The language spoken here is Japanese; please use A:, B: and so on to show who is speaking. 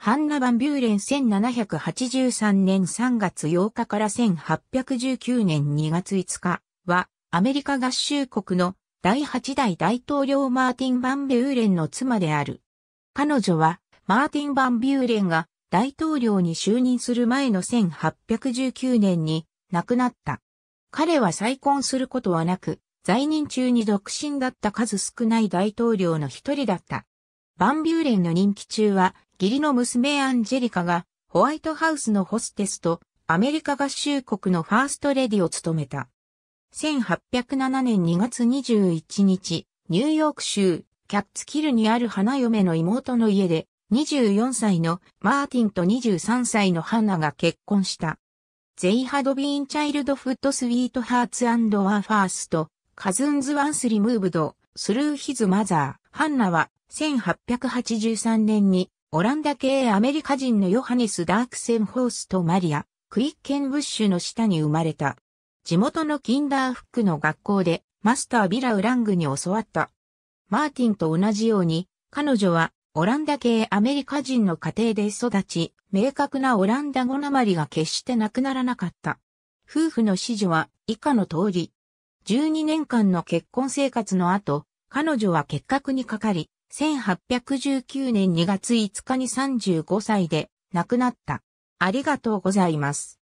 A: ハンナ・バンビューレン1783年3月8日から1819年2月5日は、アメリカ合衆国の第8代大統領マーティン・バンビューレンの妻である。彼女は、マーティン・バンビューレンが大統領に就任する前の1819年に亡くなった。彼は再婚することはなく、在任中に独身だった数少ない大統領の一人だった。バンビューレンの任期中は義理の娘アンジェリカが、ホワイトハウスのホステスと、アメリカ合衆国のファーストレディを務めた。1807年2月21日、ニューヨーク州、キャッツキルにある花嫁の妹の家で、24歳のマーティンと23歳のハンナが結婚した。ゼイハドビーンチャイルドフットスウィートハーツ e t h e a r t s a n ズン e r e first cousins ハンナは1883年にオランダ系アメリカ人のヨハネス・ダークセンホースとマリア、クイッケンブッシュの下に生まれた。地元のキンダーフックの学校でマスター・ビラ・ウラングに教わった。マーティンと同じように、彼女はオランダ系アメリカ人の家庭で育ち、明確なオランダ語なまりが決してなくならなかった。夫婦の子女は以下の通り。12年間の結婚生活の後、彼女は結核にかかり、1819年2月5日に35歳で亡くなった。ありがとうございます。